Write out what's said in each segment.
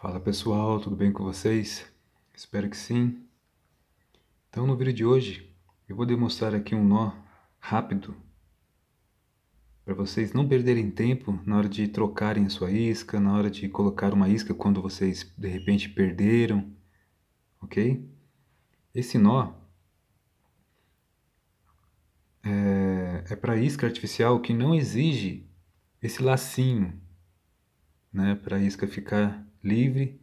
Fala pessoal, tudo bem com vocês? Espero que sim. Então no vídeo de hoje eu vou demonstrar aqui um nó rápido para vocês não perderem tempo na hora de trocarem a sua isca, na hora de colocar uma isca quando vocês de repente perderam, ok? Esse nó é, é para isca artificial que não exige esse lacinho, né, para a isca ficar livre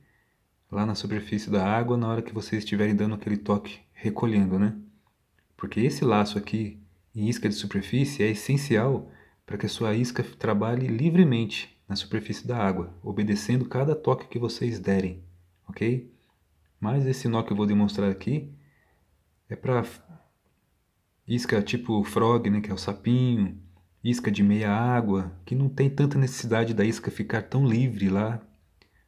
lá na superfície da água na hora que vocês estiverem dando aquele toque recolhendo, né? Porque esse laço aqui em isca de superfície é essencial para que a sua isca trabalhe livremente na superfície da água, obedecendo cada toque que vocês derem, ok? Mas esse nó que eu vou demonstrar aqui é para isca tipo frog, né, que é o sapinho, isca de meia água, que não tem tanta necessidade da isca ficar tão livre lá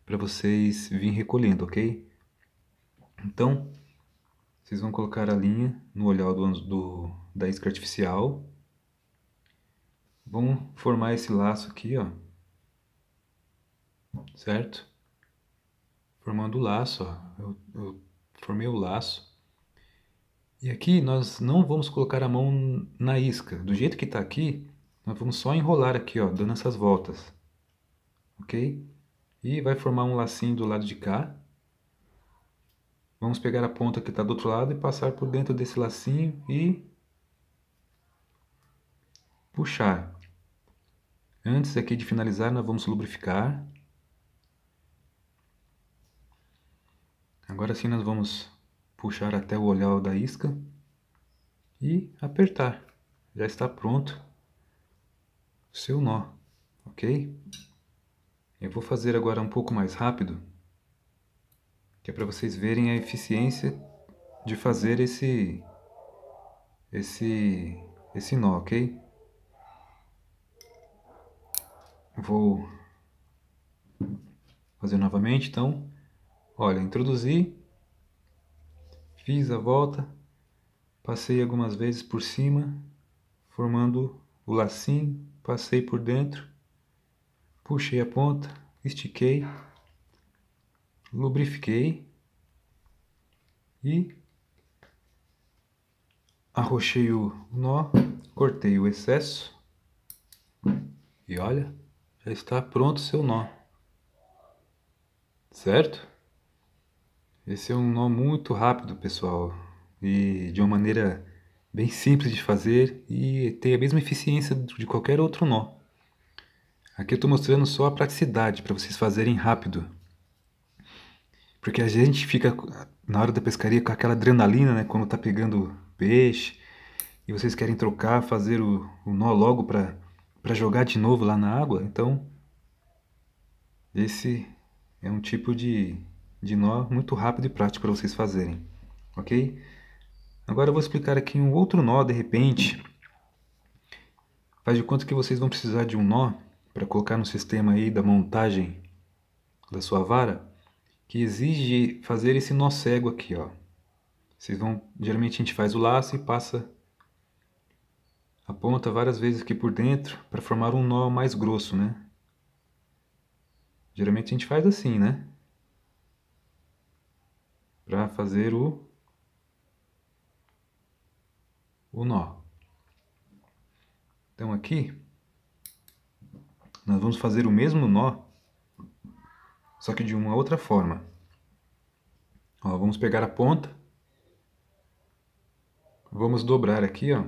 para vocês virem recolhendo, ok? Então, vocês vão colocar a linha no olhar do, do, da isca artificial. Vão formar esse laço aqui, ó. Certo? Formando o laço, ó. Eu, eu formei o laço. E aqui nós não vamos colocar a mão na isca. Do jeito que está aqui, nós vamos só enrolar aqui, ó, dando essas voltas. Ok? e vai formar um lacinho do lado de cá. Vamos pegar a ponta que está do outro lado e passar por dentro desse lacinho e puxar. Antes aqui de finalizar, nós vamos lubrificar. Agora sim nós vamos puxar até o olhar da isca e apertar. Já está pronto o seu nó, ok? Eu vou fazer agora um pouco mais rápido, que é para vocês verem a eficiência de fazer esse esse esse nó, ok? Vou fazer novamente, então. Olha, introduzi, fiz a volta, passei algumas vezes por cima, formando o lacinho, passei por dentro puxei a ponta, estiquei, lubrifiquei e arrochei o nó, cortei o excesso e olha, já está pronto o seu nó, certo? Esse é um nó muito rápido, pessoal, e de uma maneira bem simples de fazer e tem a mesma eficiência de qualquer outro nó. Aqui eu estou mostrando só a praticidade para vocês fazerem rápido. Porque a gente fica na hora da pescaria com aquela adrenalina, né? Quando tá pegando peixe e vocês querem trocar, fazer o, o nó logo para jogar de novo lá na água. Então, esse é um tipo de, de nó muito rápido e prático para vocês fazerem, ok? Agora eu vou explicar aqui um outro nó de repente. Faz de conta que vocês vão precisar de um nó para colocar no sistema aí da montagem da sua vara, que exige fazer esse nó cego aqui, ó. Vocês vão, geralmente a gente faz o laço e passa a ponta várias vezes aqui por dentro para formar um nó mais grosso, né? Geralmente a gente faz assim, né? Para fazer o o nó. Então aqui nós vamos fazer o mesmo nó, só que de uma outra forma. Ó, vamos pegar a ponta, vamos dobrar aqui, ó,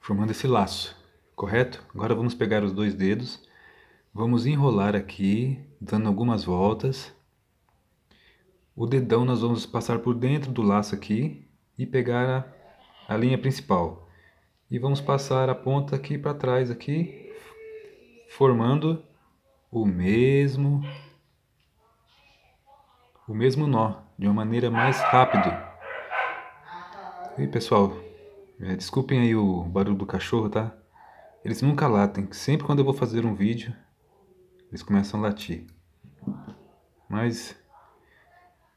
formando esse laço, correto? Agora vamos pegar os dois dedos, vamos enrolar aqui, dando algumas voltas. O dedão nós vamos passar por dentro do laço aqui e pegar a, a linha principal. E vamos passar a ponta aqui para trás aqui formando o mesmo o mesmo nó de uma maneira mais rápida. E pessoal, é, desculpem aí o barulho do cachorro, tá? Eles nunca latem, sempre quando eu vou fazer um vídeo, eles começam a latir. Mas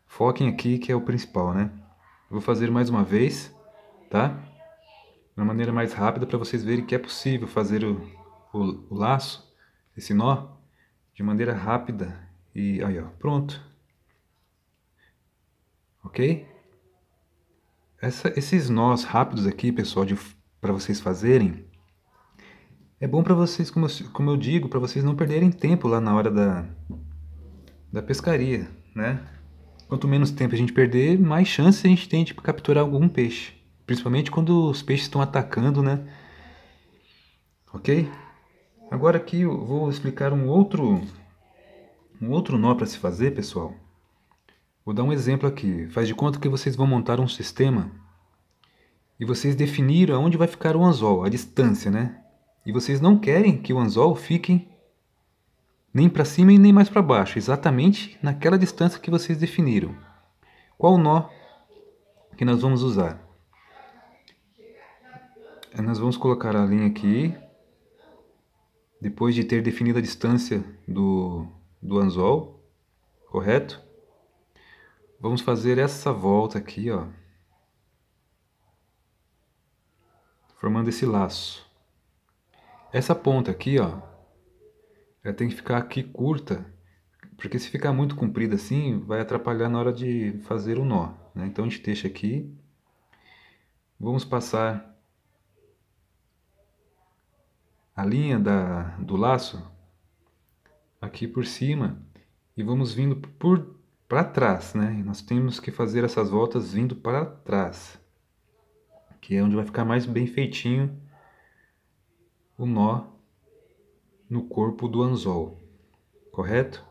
foquem aqui que é o principal, né? Eu vou fazer mais uma vez, tá? De uma maneira mais rápida para vocês verem que é possível fazer o o, o laço, esse nó, de maneira rápida e aí ó, pronto. Ok? Essa, esses nós rápidos aqui, pessoal, para vocês fazerem, é bom para vocês, como eu, como eu digo, para vocês não perderem tempo lá na hora da, da pescaria, né? Quanto menos tempo a gente perder, mais chance a gente tem de capturar algum peixe. Principalmente quando os peixes estão atacando, né? Ok? Agora aqui eu vou explicar um outro, um outro nó para se fazer, pessoal. Vou dar um exemplo aqui. Faz de conta que vocês vão montar um sistema e vocês definiram aonde vai ficar o anzol, a distância, né? E vocês não querem que o anzol fique nem para cima e nem mais para baixo, exatamente naquela distância que vocês definiram. Qual o nó que nós vamos usar? Nós vamos colocar a linha aqui depois de ter definido a distância do, do anzol, correto? Vamos fazer essa volta aqui, ó, formando esse laço. Essa ponta aqui, ó, ela tem que ficar aqui curta, porque se ficar muito comprida assim, vai atrapalhar na hora de fazer o nó. Né? Então a gente deixa aqui. Vamos passar a linha da, do laço aqui por cima e vamos vindo por para trás, né? Nós temos que fazer essas voltas vindo para trás, que é onde vai ficar mais bem feitinho o nó no corpo do anzol, correto?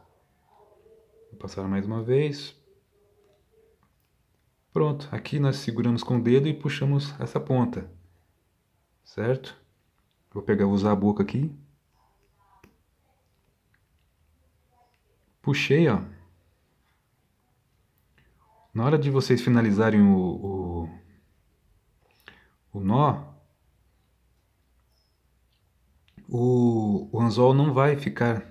Vou passar mais uma vez. Pronto, aqui nós seguramos com o dedo e puxamos essa ponta, certo? Vou pegar, usar a boca aqui. Puxei, ó. Na hora de vocês finalizarem o, o, o nó, o, o anzol não vai ficar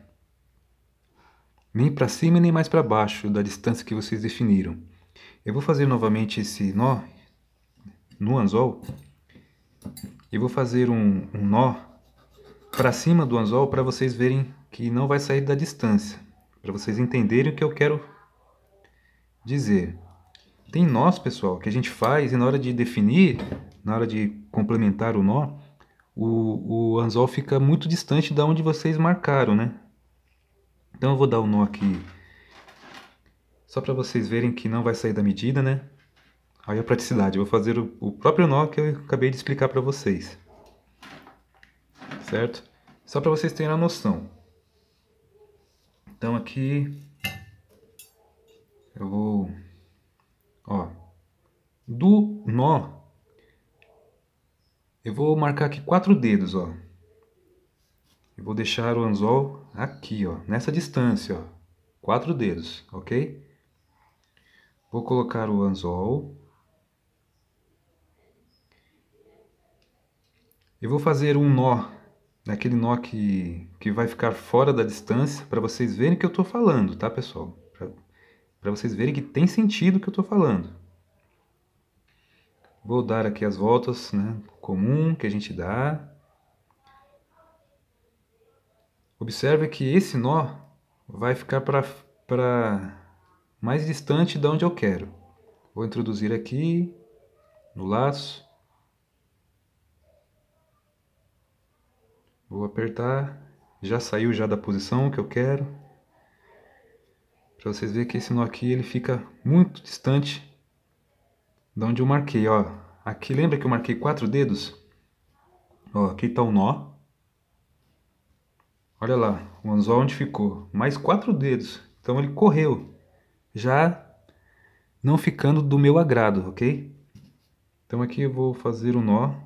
nem para cima nem mais para baixo da distância que vocês definiram. Eu vou fazer novamente esse nó no anzol e vou fazer um, um nó para cima do anzol para vocês verem que não vai sair da distância, para vocês entenderem o que eu quero dizer. Tem nós, pessoal, que a gente faz e na hora de definir, na hora de complementar o nó, o, o anzol fica muito distante da onde vocês marcaram, né? Então eu vou dar o um nó aqui só para vocês verem que não vai sair da medida, né? Olha a praticidade, eu vou fazer o, o próprio nó que eu acabei de explicar para vocês. Certo? Só para vocês terem a noção. Então aqui eu vou ó do nó eu vou marcar aqui quatro dedos, ó. Eu vou deixar o anzol aqui, ó, nessa distância, ó. Quatro dedos, OK? Vou colocar o anzol Eu vou fazer um nó, aquele nó que, que vai ficar fora da distância, para vocês verem que eu estou falando, tá pessoal? Para vocês verem que tem sentido o que eu estou falando. Vou dar aqui as voltas né, comum que a gente dá. Observe que esse nó vai ficar para mais distante de onde eu quero. Vou introduzir aqui no laço. Vou apertar. Já saiu já da posição que eu quero. Para vocês verem que esse nó aqui ele fica muito distante da onde eu marquei, ó. Aqui, lembra que eu marquei quatro dedos? Ó, aqui está o nó. Olha lá, o anzol onde ficou. Mais quatro dedos. Então ele correu. Já não ficando do meu agrado, ok? Então aqui eu vou fazer o um nó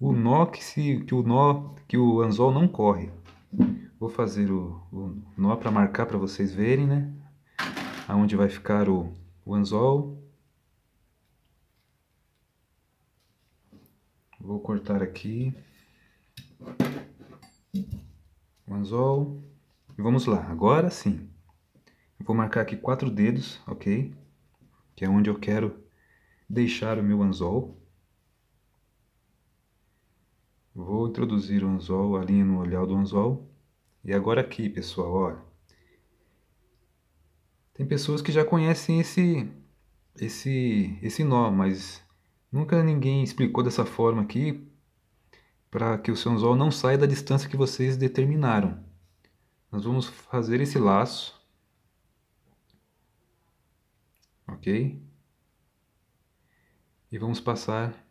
o nó que, se, que o nó que o anzol não corre. Vou fazer o, o nó para marcar para vocês verem, né? Aonde vai ficar o, o anzol. Vou cortar aqui o anzol. E vamos lá, agora sim. Eu vou marcar aqui quatro dedos, ok? Que é onde eu quero deixar o meu anzol. Vou introduzir o anzol, a linha no olhar do anzol. E agora aqui, pessoal, olha. Tem pessoas que já conhecem esse, esse, esse nó, mas nunca ninguém explicou dessa forma aqui para que o seu anzol não saia da distância que vocês determinaram. Nós vamos fazer esse laço. Ok? E vamos passar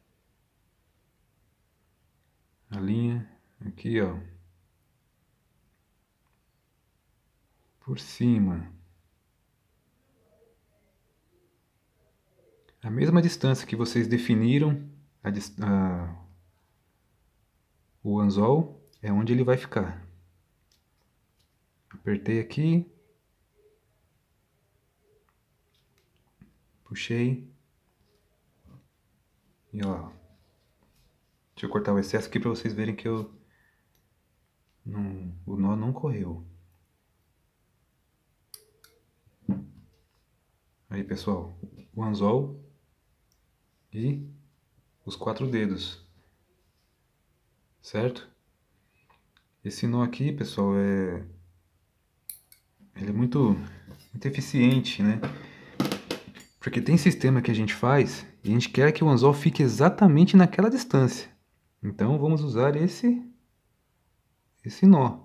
a linha aqui, ó, por cima. A mesma distância que vocês definiram a, a, o anzol é onde ele vai ficar. Apertei aqui. Puxei. E ó, Deixa eu cortar o excesso aqui para vocês verem que eu não, o nó não correu. Aí, pessoal, o anzol e os quatro dedos. Certo? Esse nó aqui, pessoal, é ele é muito, muito eficiente, né? Porque tem sistema que a gente faz e a gente quer que o anzol fique exatamente naquela distância. Então vamos usar esse, esse nó.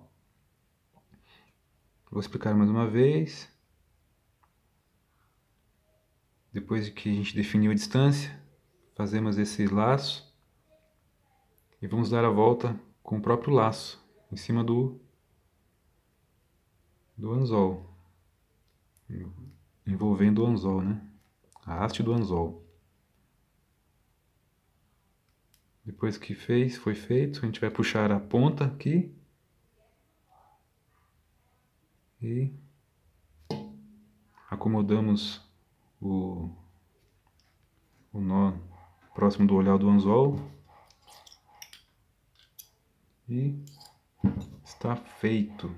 Vou explicar mais uma vez. Depois que a gente definiu a distância, fazemos esse laço e vamos dar a volta com o próprio laço em cima do, do anzol, envolvendo o anzol, né? A haste do anzol. Depois que fez, foi feito, a gente vai puxar a ponta aqui. E acomodamos o, o nó próximo do olhar do anzol. E está feito.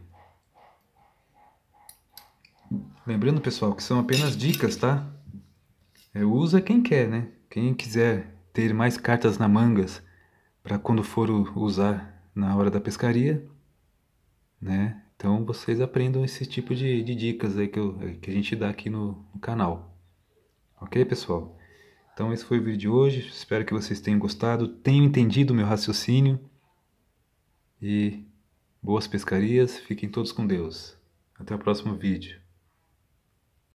Lembrando, pessoal, que são apenas dicas, tá? É, usa quem quer, né? Quem quiser ter mais cartas na mangas para quando for usar na hora da pescaria, né? Então vocês aprendam esse tipo de, de dicas aí que, eu, que a gente dá aqui no, no canal. Ok, pessoal? Então esse foi o vídeo de hoje. Espero que vocês tenham gostado, tenham entendido o meu raciocínio. E boas pescarias. Fiquem todos com Deus. Até o próximo vídeo.